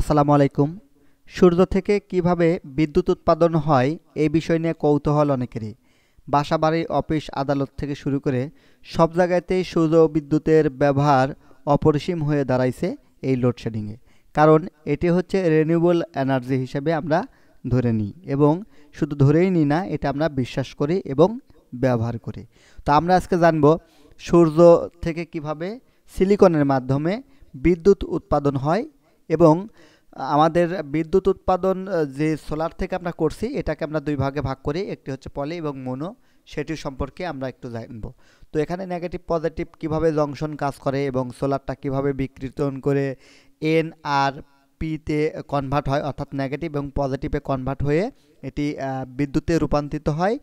আসসালামু আলাইকুম সূর্য থেকে কিভাবে বিদ্যুৎ উৎপাদন হয় এই বিষয় নিয়ে কৌতূহল অনেকেরই বাসা বাড়ি অফিস আদালত থেকে শুরু করে সব জায়গাতেই সূর্য বিদ্যুতের ব্যবহার অপরিসীম হয়ে দাঁড়াইছে এই লোডশেডিংয়ে কারণ এটি হচ্ছে রেনিউবল এনার্জি হিসেবে আমরা ধরে নিই এবং শুধু ধরেই নিই না এটা আমরা বিশ্বাস করি এবং ব্যবহার করি তো আমরা আজকে জানব সূর্য থেকে কিভাবে সিলিকনের মাধ্যমে বিদ্যুৎ উৎপাদন হয় এবং আমাদের বিদ্যুৎ উৎপাদন যে সোলার থেকে আমরা করছি এটাকে আমরা দুই ভাগে ভাগ করি একটি হচ্ছে পলি এবং মোনো সেটি সম্পর্কে আমরা একটু জানব তো এখানে নেগেটিভ পজিটিভ কিভাবে জংশন কাজ করে এবং সোলারটা কিভাবে বিকৃতন করে এন আর পিতে কনভার্ট হয় অর্থাৎ নেগেটিভ এবং পজিটিভে কনভার্ট হয়ে এটি বিদ্যুতে রূপান্তরিত হয়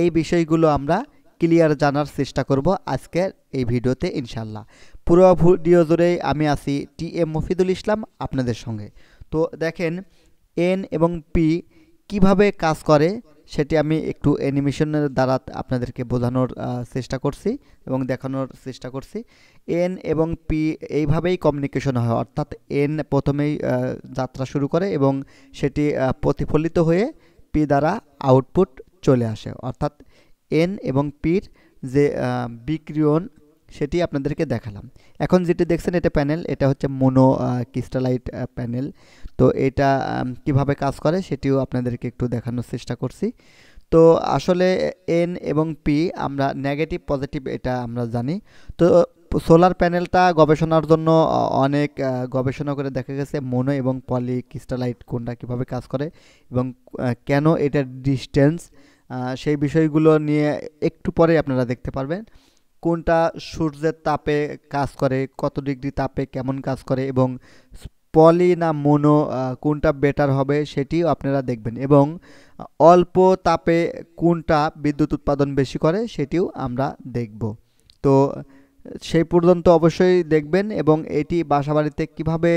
এই বিষয়গুলো আমরা ক্লিয়ার জানার চেষ্টা করব আজকের এই ভিডিওতে ইনশাল্লাহ পুরো ভিডিও জুড়েই আমি আছি টি এম মফিদুল ইসলাম আপনাদের সঙ্গে তো দেখেন এন এবং পি কিভাবে কাজ করে সেটি আমি একটু অ্যানিমেশনের দ্বারা আপনাদেরকে বোঝানোর চেষ্টা করছি এবং দেখানোর চেষ্টা করছি এন এবং পি এইভাবেই কমিউনিকেশন হয় অর্থাৎ এন প্রথমেই যাত্রা শুরু করে এবং সেটি প্রতিফলিত হয়ে পি দ্বারা আউটপুট চলে আসে অর্থাৎ এন এবং পির যে বিক্রিয়ন সেটি আপনাদেরকে দেখালাম এখন যেটি দেখছেন এটা প্যানেল এটা হচ্ছে মোনো ক্রিস্টালাইট প্যানেল তো এটা কিভাবে কাজ করে সেটিও আপনাদেরকে একটু দেখানোর চেষ্টা করছি তো আসলে এন এবং পি আমরা নেগেটিভ পজিটিভ এটা আমরা জানি তো সোলার প্যানেলটা গবেষণার জন্য অনেক গবেষণা করে দেখা গেছে মোনো এবং পলি ক্রিস্টালাইট কোনটা কীভাবে কাজ করে এবং কেন এটার ডিস্টেন্স সেই বিষয়গুলো নিয়ে একটু পরে আপনারা দেখতে পারবেন কোনটা সূর্যের তাপে কাজ করে কত ডিগ্রি তাপে কেমন কাজ করে এবং পলি না মোনো কোনটা বেটার হবে সেটিও আপনারা দেখবেন এবং অল্প তাপে কোনটা বিদ্যুৎ উৎপাদন বেশি করে সেটিও আমরা দেখব তো সেই পর্যন্ত অবশ্যই দেখবেন এবং এটি বাসাবাড়িতে কিভাবে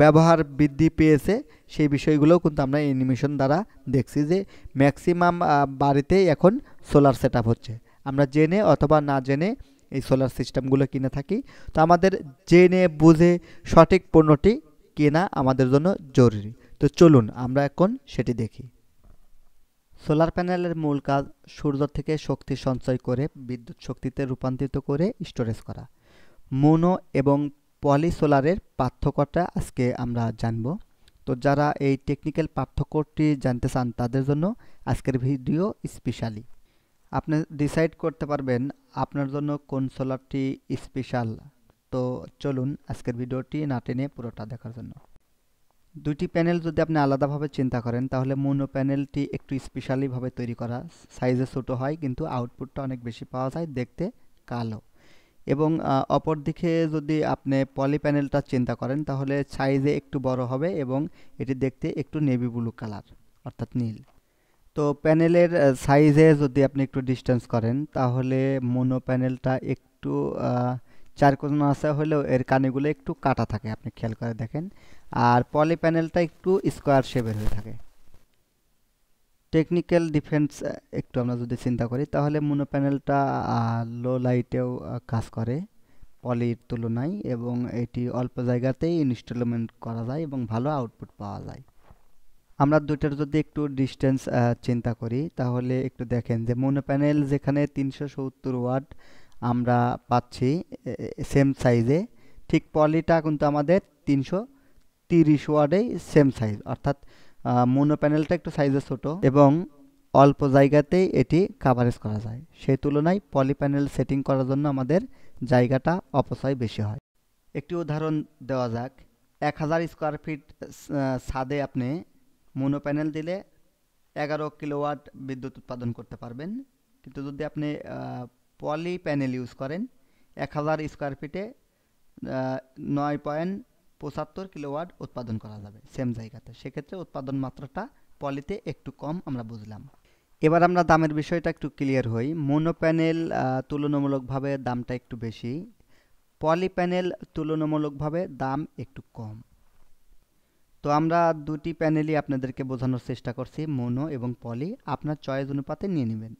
ব্যবহার বৃদ্ধি পেয়েছে সেই বিষয়গুলো কিন্তু আমরা অ্যানিমেশন দ্বারা দেখছি যে ম্যাক্সিমাম বাড়িতে এখন সোলার সেট হচ্ছে আমরা জেনে অথবা না জেনে এই সোলার সিস্টেমগুলো কিনে থাকি তো আমাদের জেনে বুঝে সঠিক পণ্যটি কেনা আমাদের জন্য জরুরি তো চলুন আমরা এখন সেটি দেখি সোলার প্যানেলের মূল কাজ সূর্য থেকে শক্তি সঞ্চয় করে বিদ্যুৎ শক্তিতে রূপান্তরিত করে স্টোরেজ করা মোনো এবং পলিসোলারের পার্থক্যটা আজকে আমরা জানব তো যারা এই টেকনিক্যাল পার্থক্যটি জানতে চান তাদের জন্য আজকের ভিডিও স্পেশালি আপনি ডিসাইড করতে পারবেন আপনার জন্য কোন সোলারটি স্পেশাল তো চলুন আজকের ভিডিওটি না টেনে পুরোটা দেখার জন্য দুটি প্যানেল যদি আপনি আলাদাভাবে চিন্তা করেন তাহলে মনো প্যানেলটি একটু স্পেশালিভাবে তৈরি করা সাইজে ছোটো হয় কিন্তু আউটপুটটা অনেক বেশি পাওয়া যায় দেখতে কালো এবং অপরদিকে যদি আপনি পলি প্যানেলটা চিন্তা করেন তাহলে সাইজে একটু বড় হবে এবং এটি দেখতে একটু নেভি ব্লু কালার অর্থাৎ নীল তো প্যানেলের সাইজে যদি আপনি একটু ডিস্টেন্স করেন তাহলে মনো প্যানেলটা একটু চার কোজন আসা হলেও এর কানিগুলো একটু কাটা থাকে আপনি খেয়াল করে দেখেন আর পলি প্যানেলটা একটু স্কোয়ার শেপের হয়ে থাকে টেকনিক্যাল ডিফেন্স একটু আমরা যদি চিন্তা করি তাহলে মুনো প্যানেলটা লো লাইটেও কাজ করে পলির তুলনায় এবং এটি অল্প জায়গাতেই ইনস্টলমেন্ট করা যায় এবং ভালো আউটপুট পাওয়া যায় আমরা দুইটার যদি একটু ডিস্টেন্স চিন্তা করি তাহলে একটু দেখেন যে মোনো প্যানেল যেখানে তিনশো সত্তর ওয়াট আমরা পাচ্ছি সেম সাইজে ঠিক পলিটা কিন্তু আমাদের তিনশো তিরিশ ওয়ার্ডেই সেম সাইজ অর্থাৎ মোনো প্যানেলটা একটু সাইজে ছোট এবং অল্প জায়গাতেই এটি কাভারেজ করা যায় সেই তুলনায় পলি প্যানেল সেটিং করার জন্য আমাদের জায়গাটা অপচয় বেশি হয় একটি উদাহরণ দেওয়া যাক এক হাজার স্কোয়ার ফিট ছাদে আপনি মোনো প্যানেল দিলে এগারো কিলোওয়াট বিদ্যুৎ উৎপাদন করতে পারবেন কিন্তু যদি আপনি পলি প্যানেল ইউজ করেন এক হাজার স্কোয়ার ফিটে নয় পয়েন্ট পঁচাত্তর কিলোওয়াট উৎপাদন করা যাবে সেম জায়গাতে সেক্ষেত্রে উৎপাদন মাত্রাটা পলিতে একটু কম আমরা বুঝলাম এবার আমরা দামের বিষয়টা একটু ক্লিয়ার হই মোনো প্যানেল তুলনামূলকভাবে দামটা একটু বেশি পলি প্যানেল তুলনামূলকভাবে দাম একটু কম তো আমরা দুটি প্যানেলই আপনাদেরকে বোঝানোর চেষ্টা করছি মোনো এবং পলি আপনার চয়েস অনুপাতে নিয়ে নেবেন